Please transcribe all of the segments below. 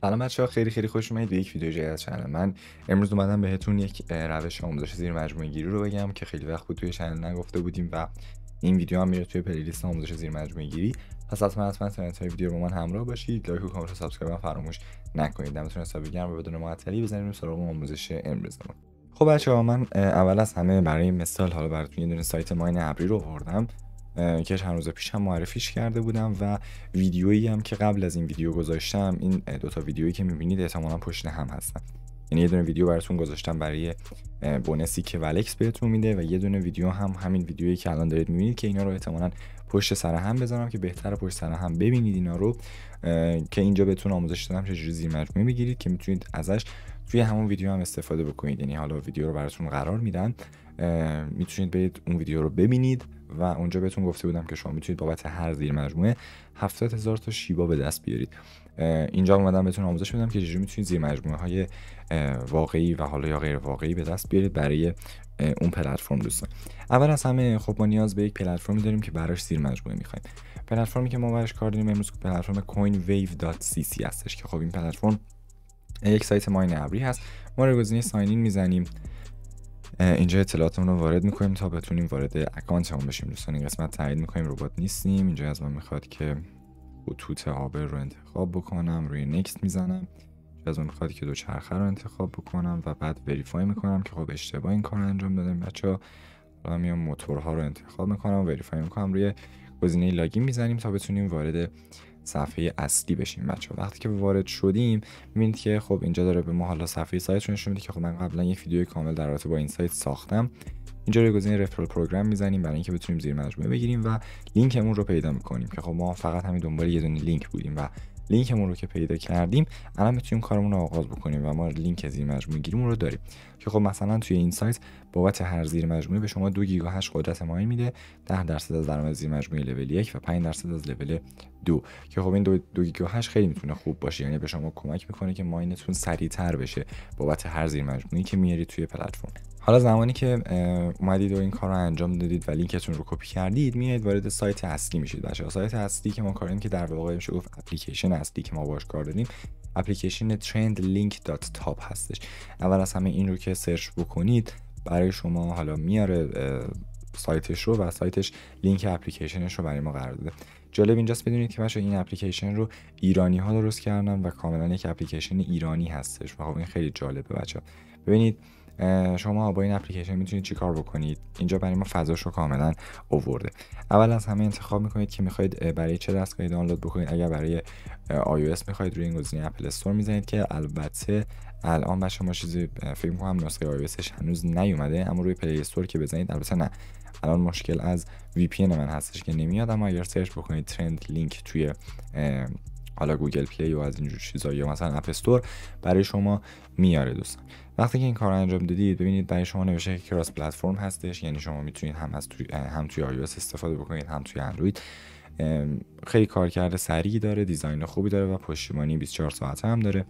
سلام بچه‌ها خیلی خیلی خوش اومدید به یک ویدیو جدید از چنل من امروز اومدم بهتون یک روش آموزش زیر مجموعه گیری رو بگم که خیلی وقت بود توی چنل نگفته بودیم و این ویدیو هم میره توی لیست آموزش زیر مجموعه گیری پس حتما حتما تا انتهای ویدیو با من همراه باشید لایک و کامنت و سابسکرایب فراموش نکنید دمتون حسابی گرم و بدون معطلی بزنیم سراغ آموزش امروزمون خب بچه‌ها من اول از همه برای مثال حالا براتون یه دونه سایت ماین ابری رو آوردم که چند روز پیش هم معرفیش کرده بودم و ویدیویی هم که قبل از این ویدیو گذاشتم این دوتا ویدیویی که میبینید احتمالا پشت هم هستن یعنی یه دونه ویدیو براتون گذاشتم برای بونسی که ولکس بهتون میده و یه دونه ویدیو هم همین ویدیویی که الان دارید میبینید که اینا رو احتمالا پشت سر هم بذارم که بهتر پشت سر هم ببینید اینا رو که اینجا بهتون آموزش دادم چجوری زیر مجموعه میگیرید که میتونید ازش توی همون ویدیو هم استفاده بکنید یعنی حالا ویدیو رو براتون قرار میدن، میتونید برید اون ویدیو رو ببینید و اونجا بهتون گفته بودم که شما میتونید بابت هر زیر مجموعه 70 هزار تا شیبا به دست بیارید اینجا اومدم بهتون آموزش بدم که چجوری میتونید زیر مجموعه های واقعی و حالا یا غیر واقعی به دست بیارید برای اون پلتفرم دوستان اول از همه خب ما نیاز به یک پلتفرمی داریم که براش زیر مجموعه میخوایم پلتفرمی که ما براش کار داریم امروز پلتفرم کوین wave.cc هستش که خب این پلتفرم یک سایت ماین ابری هست ما رو گزینه ساین میزنیم اینجا اطلاعاتمون رو وارد میکنیم تا بتونیم وارد اکانت اکانتمون بشیم دوستان این قسمت تایید میکنیم ربات نیستیم اینجا از ما میخواد که خطوط آبر رو انتخاب بکنم روی نکست میزنم از ما میخواد که دو دوچرخه رو انتخاب بکنم و بعد وریفای میکنم که خب اشتباه این کار انجام دادم بچه حالا میام موتورها رو انتخاب میکنم و وریفای میکنم روی گزینه لاگین میزنیم تا بتونیم وارد صفحه اصلی بشیم بچه وقتی که وارد شدیم میبینید که خب اینجا داره به ما حالا صفحه سایت رو نشون میده که خب من قبلا یک ویدیو کامل در رابطه با این سایت ساختم اینجا یه گزینه رفرال پروگرام میزنیم برای اینکه بتونیم زیر مجموعه بگیریم و لینکمون رو پیدا میکنیم که خب ما فقط همین دنبال یه دونه لینک بودیم و لینکمون رو که پیدا کردیم الان میتونیم کارمون رو آغاز بکنیم و ما لینک زیر مجموعه گیریمون رو داریم که خب مثلا توی این سایت بابت هر زیر مجموعه به شما 2 گیگا هش قدرت ماین میده 10 درصد از درآمد زیر مجموعه لول 1 و 5 درصد از لول 2 که خب این 2 گیگا هش خیلی میتونه خوب باشه یعنی به شما کمک میکنه که ماینتون سریعتر بشه بابت هر زیر مجموعه که میارید توی پلتفرم حالا زمانی که اومدید و این کار رو انجام دادید و لینکتون رو کپی کردید میاید وارد سایت اصلی میشید بچه‌ها سایت اصلی که ما کاریم که در واقع میشه گفت اپلیکیشن اصلی که ما باش کار داریم اپلیکیشن تاپ هستش اول از همه این رو که سرچ بکنید برای شما حالا میاره سایتش رو و سایتش لینک اپلیکیشنش رو برای ما قرار داده جالب اینجاست بدونید که بچه این اپلیکیشن رو ایرانی ها درست کردن و کاملا یک اپلیکیشن ایرانی هستش و خب این خیلی جالبه بچه ببینید شما با این اپلیکیشن میتونید چیکار بکنید اینجا برای ما فضاش رو کاملا اوورده اول از همه انتخاب میکنید که میخواید برای چه دستگاهی دانلود بکنید اگر برای اس میخواید روی این گزینه اپل استور میزنید که البته الان با شما چیزی فکر میکنم نسخه iOSش هنوز نیومده اما روی پلی استور که بزنید البته نه الان مشکل از ان من هستش که نمیاد اما اگر سرچ بکنید ترند لینک توی حالا گوگل پلی و از اینجور چیزا یا مثلا اپ استور برای شما میاره دوستان وقتی که این کار انجام دادید ببینید برای شما نوشته که کراس پلتفرم هستش یعنی شما میتونید هم از توی هم توی iOS استفاده بکنید هم توی اندروید خیلی کارکرد سریعی داره دیزاین خوبی داره و پشتیبانی 24 ساعته هم داره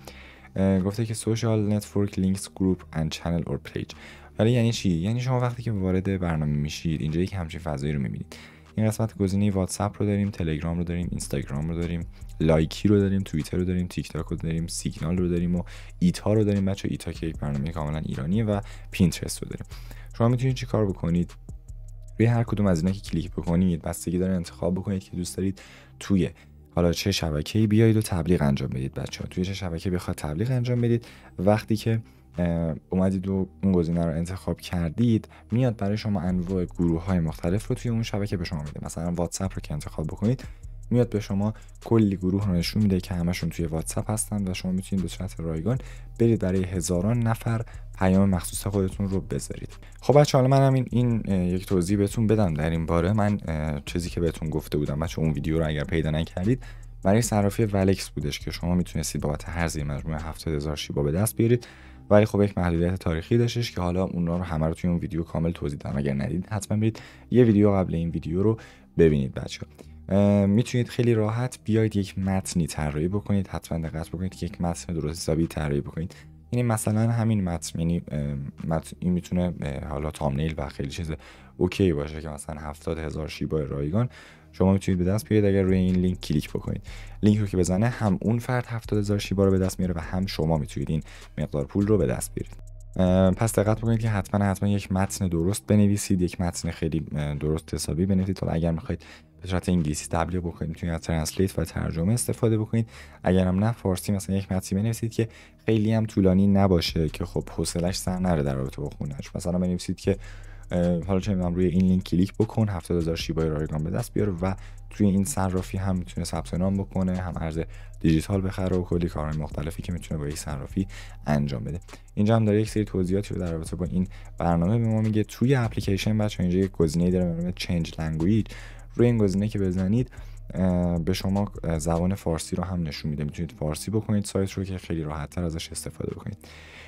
گفته که سوشال نتورک لینکس گروپ اند چنل اور پیج ولی یعنی چی یعنی شما وقتی که وارد برنامه میشید اینجا یک همچین فضایی رو میبینید این قسمت گزینه واتساپ رو داریم تلگرام رو داریم اینستاگرام رو داریم لایکی رو داریم توییتر رو داریم تیک تاک رو داریم سیگنال رو داریم و ایتا رو داریم بچه ایتا که یک برنامه کاملا ایرانیه و پینترست رو داریم شما میتونید چی کار بکنید روی هر کدوم از اینا که کلیک بکنید بستگی داره انتخاب بکنید که دوست دارید توی حالا چه شبکه‌ای بیایید و تبلیغ انجام بدید بچه ها. توی چه شبکه بخواد تبلیغ انجام بدید وقتی که اومدید و اون گزینه رو انتخاب کردید میاد برای شما انواع گروه های مختلف رو توی اون شبکه به شما میده مثلا واتساپ رو که انتخاب بکنید میاد به شما کلی گروه رو نشون میده که همشون توی واتساپ هستن و شما میتونید به صورت رایگان برید برای هزاران نفر پیام مخصوص خودتون رو بذارید خب بچه حالا منم این, این یک توضیح بهتون بدم در این باره من چیزی که بهتون گفته بودم بچه اون ویدیو رو اگر پیدا نکردید برای صرافی ولکس بودش که شما میتونستید بابت هر زیر مجموعه 70000 شیبا به دست بیارید ولی خب یک محدودیت تاریخی داشتش که حالا اونا رو همه رو توی اون ویدیو کامل توضیح دادم اگر ندید حتما برید یه ویدیو قبل این ویدیو رو ببینید بچه میتونید خیلی راحت بیاید یک متنی طراحی بکنید حتما دقت بکنید که یک متن درست حسابی طراحی بکنید یعنی مثلا همین متن یعنی متن این میتونه حالا تامنیل و خیلی چیز اوکی باشه که مثلا 70 هزار شیبا رایگان شما میتونید به دست بیارید اگر روی این لینک کلیک بکنید لینک رو که بزنه هم اون فرد 70000 شیبا رو به دست میاره و هم شما میتونید این مقدار پول رو به دست بیارید پس دقت بکنید که حتما حتما یک متن درست بنویسید یک متن خیلی درست حسابی بنویسید تا اگر میخواید به صورت انگلیسی تبلیغ بکنید میتونید از ترنسلیت و ترجمه استفاده بکنید اگر هم نه فارسی مثلا یک متنی بنویسید که خیلی هم طولانی نباشه که خب حوصلش سر نره در رابطه با خوندنش مثلا بنویسید که حالا چه روی این لینک کلیک بکن 70000 شیبای رایگان به دست بیاره و توی این صرافی هم میتونه ثبت نام بکنه هم ارز دیجیتال بخره و کلی کارهای مختلفی که میتونه با یک صرافی انجام بده اینجا هم داره یک سری توضیحاتی رو در رابطه با این برنامه به ما میگه توی اپلیکیشن بچا اینجا یک گزینه‌ای داره به نام چنج لنگویج روی این گزینه که بزنید به شما زبان فارسی رو هم نشون میده میتونید فارسی بکنید سایت رو که خیلی راحت تر ازش استفاده بکنید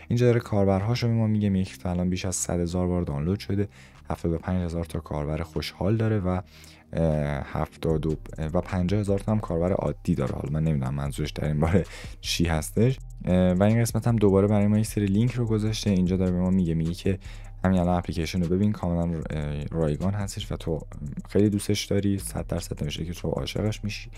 اینجا داره کاربرهاش رو به ما میگه میگه تا الان بیش از 100 هزار بار دانلود شده هفته به هزار تا کاربر خوشحال داره و 70 و 50 هزار تا هم کاربر عادی داره حالا من نمیدونم منظورش در این باره چی هستش و این قسمت هم دوباره برای ما یک سری لینک رو گذاشته اینجا داره به ما میگه میگه که همین الان اپلیکیشن رو ببین کاملا رایگان هستش و تو خیلی دوستش داری در درصد نمیشه که تو عاشقش میشی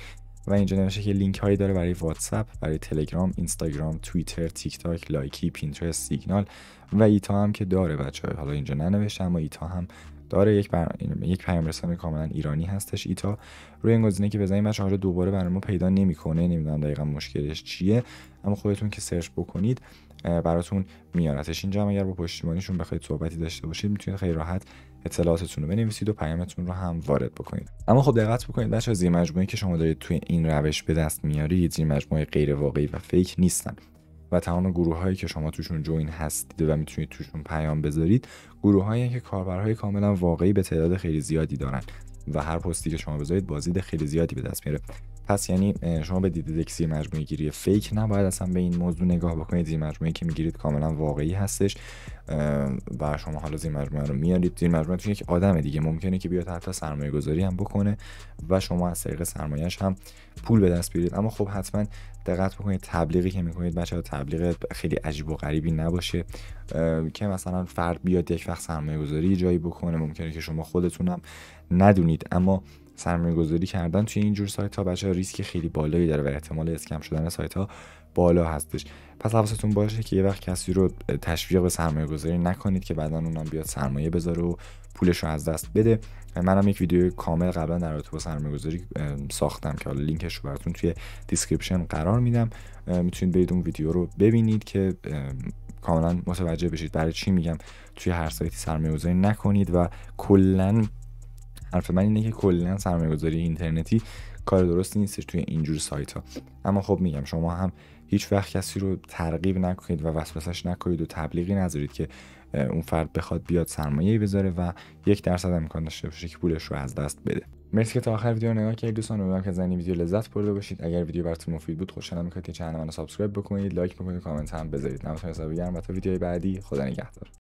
و اینجا نوشته که لینک هایی داره برای واتساپ برای تلگرام اینستاگرام توییتر تیک تاک لایکی پینترست سیگنال و ایتا هم که داره بچه حالا اینجا ننوشتم اما ایتا هم داره یک بر... یک پیام رسان کاملا ایرانی هستش ایتا روی این گزینه که بزنید بچه‌ها رو دوباره ما پیدا نمیکنه نمیدونم دقیقا مشکلش چیه اما خودتون که سرچ بکنید براتون میارتش اینجا هم اگر با پشتیبانیشون بخواید صحبتی داشته باشید میتونید خیلی راحت اطلاعاتتون رو بنویسید و پیامتون رو هم وارد بکنید اما خب دقت بکنید بچه زیر مجموعه که شما دارید توی این روش به دست میارید زیر مجموعه غیر واقعی و فیک نیستن و تمام گروه هایی که شما توشون جوین هستید و میتونید توشون پیام بذارید گروه هایی که کاربرهای کاملا واقعی به تعداد خیلی زیادی دارن و هر پستی که شما بذارید بازدید خیلی زیادی به دست میاره پس یعنی شما به دیدید یک زیر مجموعه گیری فیک نباید اصلا به این موضوع نگاه بکنید زیر مجموعه که میگیرید کاملا واقعی هستش و شما حالا زیر مجموعه رو میارید زیر مجموعه تو یک آدم دیگه ممکنه که بیاد حتی سرمایه گذاری هم بکنه و شما از طریق سرمایهش هم پول به دست بیارید اما خب حتما دقت بکنید تبلیغی که میکنید بچه تبلیغ خیلی عجیب و غریبی نباشه که مثلا فرد بیاد یک وقت سرمایه گذاری جایی بکنه ممکنه که شما خودتونم ندونید اما سرمایه گذاری کردن توی اینجور سایت ها بچه ها ریسک خیلی بالایی داره و احتمال اسکم شدن سایت ها بالا هستش پس حواستون باشه که یه وقت کسی رو تشویق به سرمایه گذاری نکنید که بعدا اونم بیاد سرمایه بذاره و پولش رو از دست بده منم یک ویدیو کامل قبلا در رابطه با سرمایه گذاری ساختم که حالا لینکش رو براتون توی دیسکریپشن قرار میدم میتونید برید اون ویدیو رو ببینید که کاملا متوجه بشید برای چی میگم توی هر سایتی سرمایه گذاری نکنید و کلا حرف من اینه که کلا سرمایه‌گذاری اینترنتی کار درستی نیستش توی اینجور سایت ها اما خب میگم شما هم هیچ وقت کسی رو ترغیب نکنید و وسوسش نکنید و تبلیغی نذارید که اون فرد بخواد بیاد سرمایه بذاره و یک درصد امکان داشته باشه که پولش رو از دست بده مرسی که تا آخر ویدیو نگاه کردید دوستان امیدوارم که زنی ویدیو لذت برده باشید اگر ویدیو براتون مفید بود خوشحال میشم که چنل منو سابسکرایب بکنید لایک بکنید کامنت هم بذارید نمیتونم حساب و تا ویدیوهای بعدی خدا نگهدار